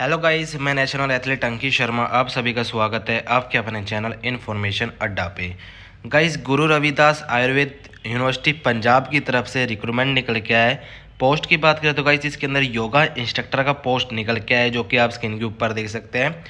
hello guys मैं national athlete Ankit Sharma आप सभी का स्वागत है आपके अपने चैनल इन्फॉर्मेशन अड्डा पे गाइस गुरु रविदास आयुर्वेद यूनिवर्सिटी पंजाब की तरफ से रिक्रूटमेंट निकल के आए पोस्ट की बात करें तो गाइस इसके अंदर योगा इंस्ट्रक्टर का पोस्ट निकल के आए जो कि आप स्क्रीन के ऊपर देख सकते हैं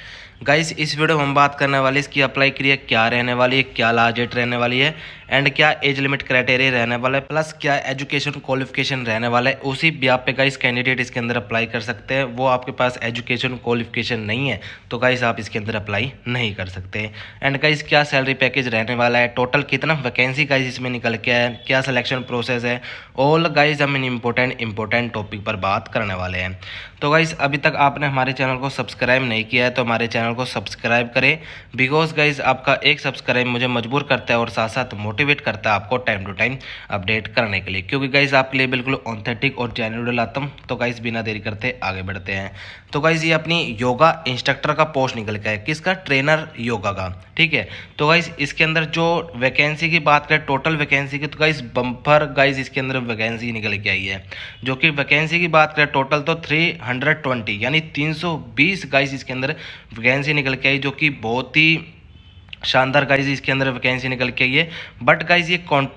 गाइस इस वीडियो में हम बात करने वाले इसकी अप्लाई क्रिया क्या रहने वाली है क्या लाजेट रहने वाली है एंड क्या एज लिमिट क्राइटेरिया रहने वाला है प्लस क्या एजुकेशन क्वालिफिकेशन रहने वाला है उसी ब्याप पे गाइस कैंडिडेट इसके अंदर अप्लाई कर सकते हैं वो आपके पास एजुकेशन क्वालिफिकेशन नहीं है तो गाइस आप इसके अंदर अप्लाई नहीं कर सकते एंड गाइस क्या सैलरी पैकेज रहने वाला है टोटल कितना वैकेंसी गाइज इसमें निकल के है क्या सिलेक्शन प्रोसेस है ऑल गाइज हम इन इंपॉर्टेंट इम्पोर्टेंट टॉपिक पर बात करने वाले हैं तो गाइज़ अभी तक आपने हमारे चैनल को सब्सक्राइब नहीं किया है तो हमारे चैनल को सब्सक्राइब करें बिकॉज गाइज आपका एक सब्सक्राइब मुझे मजबूर करता है और साथ साथ मोट मोटिवेट करता है आपको टाइम टू टाइम अपडेट करने के लिए क्योंकि गाइज आपके लिए बिल्कुल ऑथेंटिक और जेन्यूडल आतम तो गाइज बिना देरी करते आगे बढ़ते हैं तो गाइज ये अपनी योगा इंस्ट्रक्टर का पोस्ट निकल गया है किसका ट्रेनर योगा का ठीक है तो गाइज इसके अंदर जो वैकेंसी की बात करें टोटल वैकेंसी की तो गाइज बम्पर गाइज इसके अंदर वैकेंसी निकल के आई है जो कि वैकेंसी की बात करें टोटल तो 320 यानी 320 गाइस इसके अंदर वैकेंसी निकल के आई जो कि बहुत ही शानदार गाइज इसके अंदर वैकेंसी निकल के आई है बट गाइज ये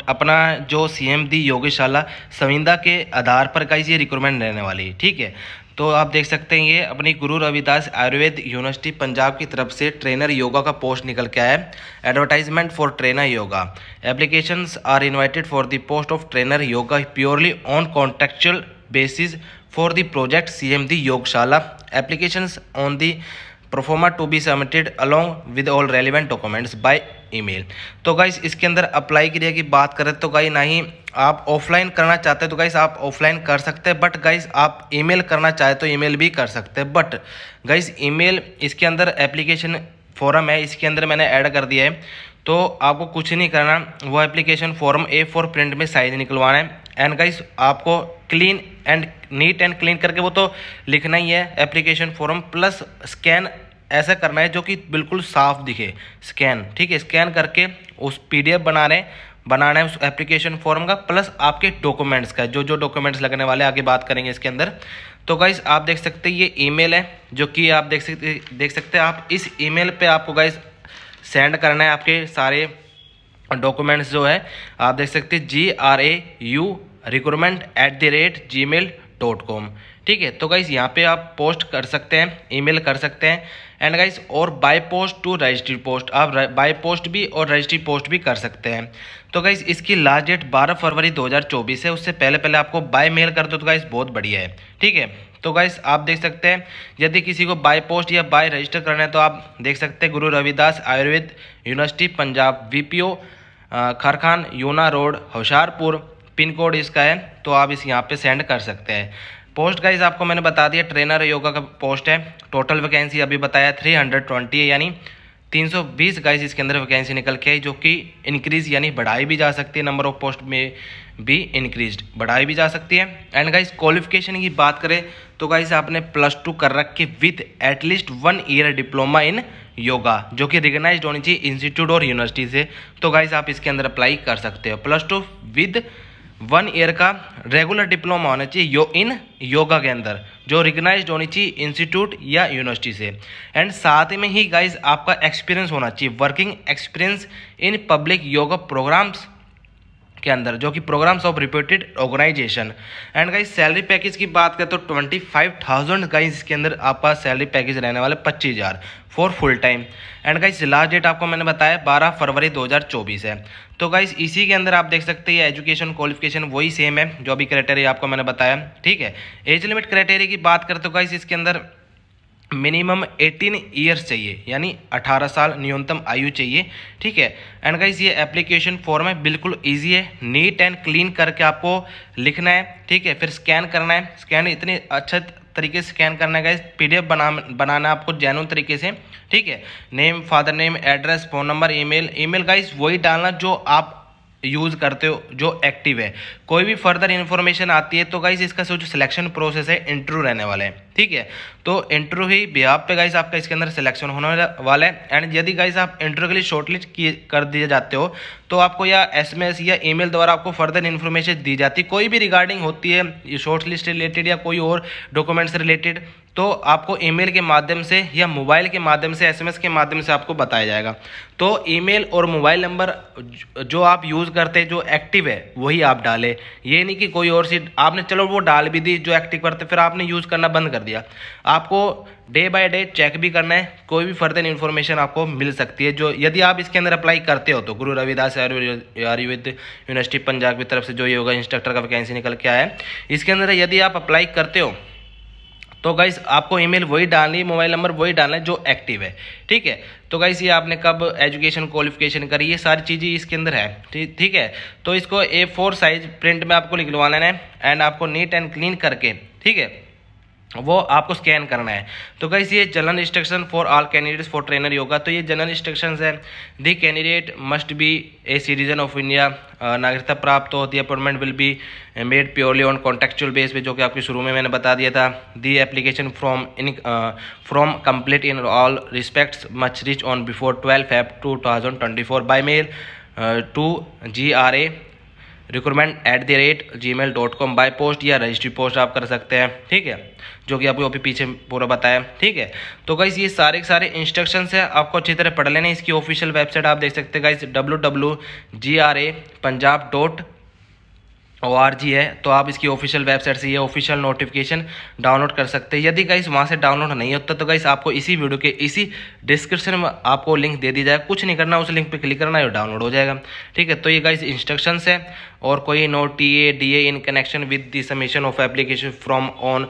अपना जो सीएम दी योगी शाला के आधार पर गाइज ये रिक्रूटमेंट रहने वाली है ठीक है तो आप देख सकते हैं ये अपनी गुरु रविदास आयुर्वेद यूनिवर्सिटी पंजाब की तरफ से ट्रेनर योगा का पोस्ट निकल के आया है advertisement for trainer yoga applications are invited for the post of trainer yoga purely on contractual basis for the project C M दी Yogshala applications on the proforma to be submitted along with all relevant documents by email तो guys इसके अंदर apply क्रिया की बात करें तो guys ना ही आप ऑफलाइन करना चाहते हैं तो गाइस आप ऑफलाइन कर सकते हैं बट गाइस आप ईमेल करना चाहे तो ईमेल भी कर सकते हैं बट गाइस ईमेल इसके अंदर एप्लीकेशन फॉर्म है इसके अंदर मैंने ऐड कर दिया है तो आपको कुछ नहीं करना वो application form A four print में साइज निकलवाना है एंड गाइस आपको clean and neat and clean करके वो तो लिखना ही है एप्लीकेशन फॉर्म प्लस स्कैन ऐसा करना है जो कि बिल्कुल साफ दिखे स्कैन ठीक है स्कैन करके उस पीडीएफ बना रहे बनाना है उस एप्लीकेशन फॉर्म का प्लस आपके डॉक्यूमेंट्स का जो जो डॉक्यूमेंट्स लगने वाले आगे बात करेंगे इसके अंदर तो गाइस आप देख सकते ये ईमेल है जो कि आप देख सकते देख सकते हैं आप इस ईमेल पे आपको गाइस सेंड करना है आपके सारे डॉक्यूमेंट्स जो है आप देख सकते G R A U recruitment at the rate gmail dot com ठीक है तो गाइज़ यहाँ पे आप पोस्ट कर सकते हैं ईमेल कर सकते हैं एंड गाइस और by post to registry post आप बाय पोस्ट भी और रजिस्ट्री पोस्ट भी कर सकते हैं तो गाइस इसकी लास्ट डेट 12 फरवरी 2024 है उससे पहले पहले आपको बाय मेल कर दो तो गाइस बहुत बढ़िया है ठीक है तो गाइस आप देख सकते हैं यदि किसी को बाय पोस्ट या बाय रजिस्टर करना है तो आप देख सकते हैं Guru Ravidas Ayurved university Punjab V P Kharkhan Una road Hoshiarpur pin code इसका है तो आप इस यहाँ पे सेंड कर सकते हैं पोस्ट गाइज आपको मैंने बता दिया ट्रेनर योगा का पोस्ट है टोटल वैकेंसी अभी बताया 320 है यानी 320 गाइज इसके अंदर वैकेंसी निकल के आई जो कि इंक्रीज यानी बढ़ाई भी जा सकती है नंबर ऑफ पोस्ट में भी इंक्रीज बढ़ाई भी जा सकती है एंड गाइज क्वालिफिकेशन की बात करें तो गाइज आपने प्लस टू कर के with at least one year diploma in yoga जो कि रिकग्नाइज होनी चाहिए इंस्टीट्यूट और यूनिवर्सिटी से तो गाइज आप इसके अंदर अप्लाई कर सकते हो plus two with one year का रेगुलर डिप्लोमा होना चाहिए यो इन योगा के अंदर जो रिकग्नाइज होनी चाहिए इंस्टीट्यूट या यूनिवर्सिटी से एंड साथ में ही गाइज आपका एक्सपीरियंस होना चाहिए working experience in public yoga programmes के अंदर जो कि programmes of reputed organisation and guys salary package की बात करें तो ट्वेंटी फाइव थाउजेंड गाइज इसके अंदर आपका सैलरी पैकेज रहने वाले पच्चीस हज़ार for full time and guys last date आपको मैंने बताया बारह फरवरी दो हज़ार चौबीस है तो गाइस इसी के अंदर आप देख सकते हैं एजुकेशन क्वालिफिकेशन वही सेम है जो भी क्राइटेरिया आपको मैंने बताया ठीक है एज लिमिट क्राइटेरिया की बात करें तो गाइस इसके अंदर मिनिमम 18 ईयर्स चाहिए यानी 18 साल न्यूनतम आयु चाहिए ठीक है एंड गाइज ये एप्लीकेशन फॉर्म है बिल्कुल इजी है नीट एंड क्लीन करके आपको लिखना है ठीक है फिर स्कैन करना है स्कैन इतने अच्छे तरीके से स्कैन करना है गाइज पीडीएफ बना बनाना है आपको जैन तरीके से ठीक है name father name address phone number email email guys वही डालना जो आप यूज़ करते हो जो एक्टिव है कोई भी फर्दर इन्फॉर्मेशन आती है तो गाइज इसका जो सिलेक्शन प्रोसेस है इंटरव्यू रहने वाला है ठीक है तो इंटरव्यू ही बिहाब पे गाइस आपका इसके अंदर सिलेक्शन होने वाला है एंड यदि गाइस आप इंटरव्यू के लिए शॉर्टलिस्ट किए कर दिए जाते हो तो आपको या एसएमएस या ईमेल द्वारा आपको फर्दर इन्फॉर्मेशन दी जाती है कोई भी रिगार्डिंग होती है शॉर्ट लिस्ट रिलेटेड या कोई और डॉक्यूमेंट्स रिलेटेड तो आपको ईमेल के माध्यम से या मोबाइल के माध्यम से एसएमएस के माध्यम से आपको बताया जाएगा तो ईमेल और मोबाइल नंबर जो आप यूज़ करते जो एक्टिव है वही आप डालें ये नहीं कि कोई और सी आपने चलो वो डाल भी दी जो एक्टिव करते फिर आपने यूज़ करना बंद कर दिया दिया आपको डे बाय डे चेक भी करना है कोई भी फर्दर इन्फॉर्मेशन आपको मिल सकती है जो यदि आप इसके अंदर अप्लाई करते हो तो गुरु रविदास आयुर्वेद यूनिवर्सिटी पंजाब की तरफ से जो योगा इंस्ट्रक्टर का वैकेंसी निकल के आया है इसके अंदर यदि आप अप्लाई करते हो तो गाइस आपको ईमेल वही डालनी है मोबाइल नंबर वही डालना है जो एक्टिव है ठीक है तो गाइस ये आपने कब एजुकेशन क्वालिफिकेशन करी ये सारी चीज़ें इसके अंदर है ठीक है तो इसको ए फोर साइज प्रिंट में आपको निकलवाना है एंड आपको नीट एंड क्लीन करके ठीक है वो आपको स्कैन करना है तो कैसे ये general instruction for all candidates for trainer yoga तो ये जनरल इंस्ट्रक्शन है the candidate must be a citizen of India नागरिकता प्राप्त हो the appointment will be made purely on contractual base पे जो कि आपके शुरू में मैंने बता दिया था the application from in from complete in all respects much reach on before twelve Feb two thousand twenty four by mail to G R A recruitment at the rate gmail dot com by post या registry post आप कर सकते हैं ठीक है जो कि आपको अभी पीछे पूरा बताया ठीक है तो गाइस ये सारे के सारे इंस्ट्रक्शन है आपको अच्छी तरह पढ़ लेने इसकी ऑफिशियल वेबसाइट आप देख सकते हैं guys W W G R A Punjab dot O R G है तो आप इसकी ऑफिशियल वेबसाइट से ये ऑफिशियल नोटिफिकेशन डाउनलोड कर सकते हैं यदि गाइस वहाँ से डाउनलोड नहीं होता तो गाइस आपको इसी वीडियो के इसी डिस्क्रिप्शन में आपको लिंक दे दी जाएगा कुछ नहीं करना उस लिंक पे क्लिक करना है डाउनलोड हो जाएगा ठीक है तो ये गाइस इंस्ट्रक्शंस है और कोई no T A D A in connection with the submission of application from on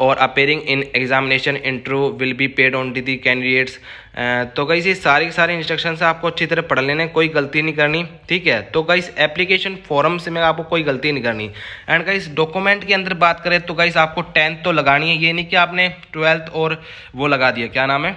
और appearing in examination interview will be paid on the the candidates तो गई ये सारी सारी इंस्ट्रक्शन से आपको अच्छी तरह पढ़ लेने कोई गलती नहीं करनी ठीक है तो गई एप्लीकेशन फॉरम से मैं आपको कोई गलती नहीं करनी एंड गई डॉक्यूमेंट के अंदर बात करें तो गई आपको टेंथ तो लगानी है ये नहीं कि आपने ट्वेल्थ और वो लगा दिया क्या नाम है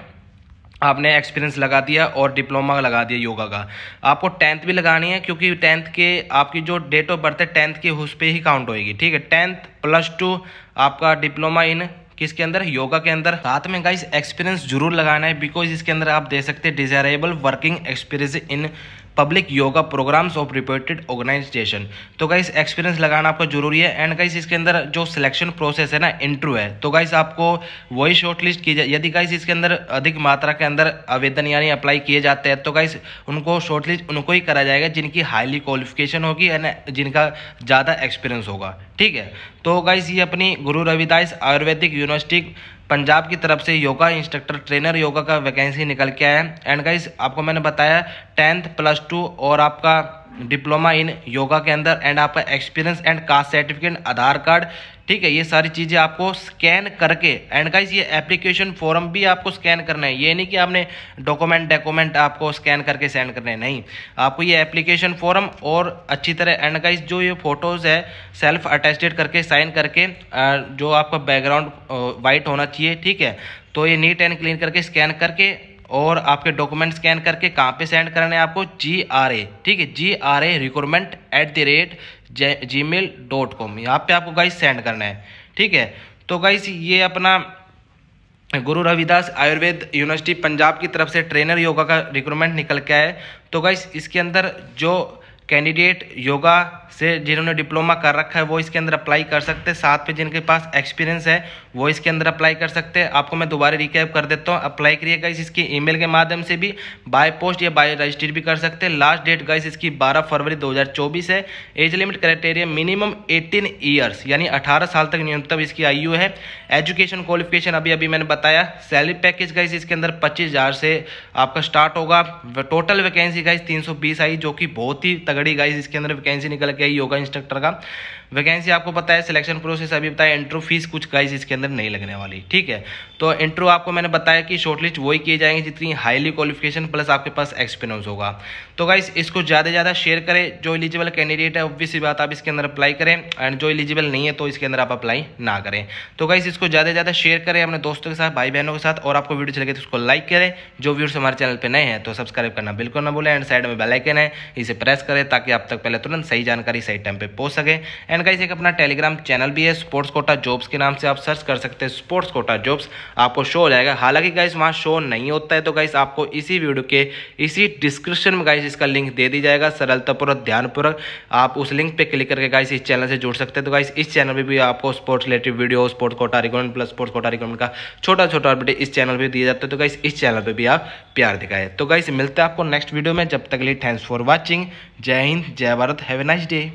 आपने एक्सपीरियंस लगा दिया और डिप्लोमा लगा दिया योगा का आपको टेंथ भी लगानी है क्योंकि टेंथ के आपकी जो डेट ऑफ बर्थ है टेंथ के उस पर ही काउंट होएगी ठीक है टेंथ प्लस टू आपका डिप्लोमा इन किसके अंदर योगा के अंदर साथ में गाइस एक्सपीरियंस जरूर लगाना है बिकॉज इसके अंदर आप दे सकते हैं desirable working experience in public yoga programmes of reported organisation तो गाइस एक्सपीरियंस लगाना आपको जरूरी है एंड गाइस इसके अंदर जो सिलेक्शन प्रोसेस है ना इंटरव्यू है तो गाइस आपको वही शॉर्ट लिस्ट की जाए यदि गाइस इसके अंदर अधिक मात्रा के अंदर आवेदन यानी अप्लाई किए जाते हैं तो गाइस उनको शॉर्ट लिस्ट उनको ही करा जाएगा जिनकी हाईली क्वालिफिकेशन होगी एंड जिनका ज़्यादा एक्सपीरियंस होगा ठीक है तो गाइस ये अपनी गुरु रविदास आयुर्वेदिक यूनिवर्सिटी पंजाब की तरफ से योगा इंस्ट्रक्टर ट्रेनर योगा का वैकेंसी निकल के आया है एंड गाइस आपको मैंने बताया टेंथ प्लस टू और आपका डिप्लोमा इन योगा के अंदर एंड आपका experience and caste certificate Aadhaar card ठीक है ये सारी चीज़ें आपको स्कैन करके एंड गाइस ये एप्लीकेशन फॉर्म भी आपको स्कैन करना है ये नहीं कि आपने डॉक्यूमेंट डॉक्यूमेंट आपको स्कैन करके सेंड करने है नहीं आपको ये एप्लीकेशन फॉर्म और अच्छी तरह एंड गाइस जो ये फोटोज़ है सेल्फ अटेस्टेड करके साइन करके जो आपका बैकग्राउंड वाइट होना चाहिए ठीक है तो ये नीट एंड क्लीन करके स्कैन करके और आपके डॉक्यूमेंट स्कैन करके कहाँ पे सेंड करना है आपको जी आर ए ठीक है G R A recruitment at the rate gmail dot com यहाँ पर आपको गाइस सेंड करना है ठीक है तो गाइस ये अपना गुरु रविदास आयुर्वेद यूनिवर्सिटी पंजाब की तरफ से ट्रेनर योगा का रिक्रूटमेंट निकल के आए तो गाइस इसके अंदर जो कैंडिडेट योगा से जिन्होंने डिप्लोमा कर रखा है वो इसके अंदर अप्लाई कर सकते हैं साथ पे जिनके पास एक्सपीरियंस है वो इसके अंदर अप्लाई कर सकते हैं आपको मैं दोबारा रिकैप कर देता हूँ अप्लाई करिए गाइस इसकी ईमेल के माध्यम से भी बाय पोस्ट या बाय रजिस्ट्री भी कर सकते हैं लास्ट डेट गाइस इसकी 12 फरवरी 2024 है age limit criteria minimum 18 years यानी 18 साल तक न्यूनतम इसकी आयु है एजुकेशन क्वालिफिकेशन अभी अभी मैंने बताया सैलरी पैकेज गाइस इसके अंदर पच्चीस से आपका स्टार्ट होगा टोटल वैकेंसी गाइस तीन आई जो कि बहुत ही तगड़ी गाइस इसके अंदर वैकेंसी निकल के आई योगा इंस्ट्रक्टर का वैकेंसी आपको पता है सिलेक्शन प्रोसेस अभी बताया इंट्रो फीस कुछ गाइज इसके अंदर नहीं लगने वाली ठीक है तो इंट्रो आपको मैंने बताया कि शॉर्टलिस्ट वही किए जाएंगे जितनी हाईली क्वालिफिकेशन प्लस आपके पास एक्सपीरियंस होगा तो गाइस इसको ज़्यादा से ज़्यादा शेयर करें जो एलिजिबल कैंडिडेट है ऑब्वियसली बात आप इसके अंदर अप्लाई करें एंड जो एलिजिबल नहीं है तो इसके अंदर आप अप्लाई ना करें तो गाइस इसको ज़्यादा से ज़्यादा शेयर करें अपने दोस्तों के साथ भाई बहनों के साथ और आपको वीडियो चले तो उसको लाइक करें जो व्यूर्स हमारे चैनल पर नए हैं तो सब्सक्राइब करना बिल्कुल ना बोले एंड साइड में बेलाइकन है इसे प्रेस करें ताकि आप तक पहले तुरंत सही जानकारी सही टाइम पर पहुँच सके एंड गाइस एक अपना टेलीग्राम चैनल भी है स्पोर्ट्स कोटा जॉब्स के नाम से आप सर्च कर सकते हैं स्पोर्ट्स कोटा जॉब्स आपको शो हो जाएगा हालांकि गाइस वहाँ शो नहीं होता है तो गाइस आपको इसी वीडियो के इसी डिस्क्रिप्शन में गाइस इसका लिंक दे दी जाएगा सरलतापूर्वक ध्यानपूर्वक आप उस लिंक पर क्लिक करके गाइस इस चैनल से जुड़ सकते हैं तो गाइस इस चैनल में भी आपको sports related video sports quota record plus sports quota record का छोटा छोटा अपडेट इस चैनल पर दिया जाता है तो गाइस इस चैनल पर भी आप प्यार दिखाए तो गाइस मिलते हैं आपको नेक्स्ट वीडियो में जब तक लिए थैंक्स फॉर वॉचिंग जय हिंद जय भारत हैवे नाइस डे